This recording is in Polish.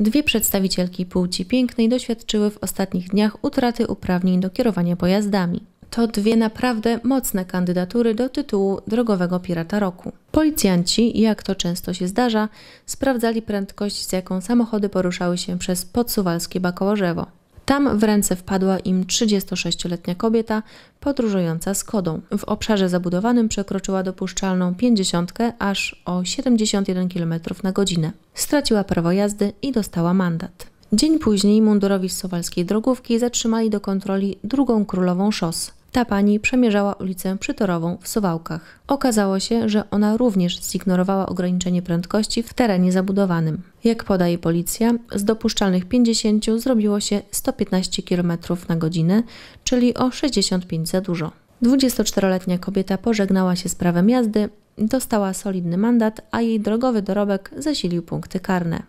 Dwie przedstawicielki płci pięknej doświadczyły w ostatnich dniach utraty uprawnień do kierowania pojazdami. To dwie naprawdę mocne kandydatury do tytułu drogowego pirata roku. Policjanci, jak to często się zdarza, sprawdzali prędkość, z jaką samochody poruszały się przez podsuwalskie Bakołorzewo. Tam w ręce wpadła im 36-letnia kobieta podróżująca z kodą. W obszarze zabudowanym przekroczyła dopuszczalną 50 aż o 71 km na godzinę. Straciła prawo jazdy i dostała mandat. Dzień później mundurowi z Sowalskiej Drogówki zatrzymali do kontroli drugą królową szos ta pani przemierzała ulicę Przytorową w Suwałkach. Okazało się, że ona również zignorowała ograniczenie prędkości w terenie zabudowanym. Jak podaje policja, z dopuszczalnych 50 zrobiło się 115 km na godzinę, czyli o 65 za dużo. 24-letnia kobieta pożegnała się z prawem jazdy, dostała solidny mandat, a jej drogowy dorobek zasilił punkty karne.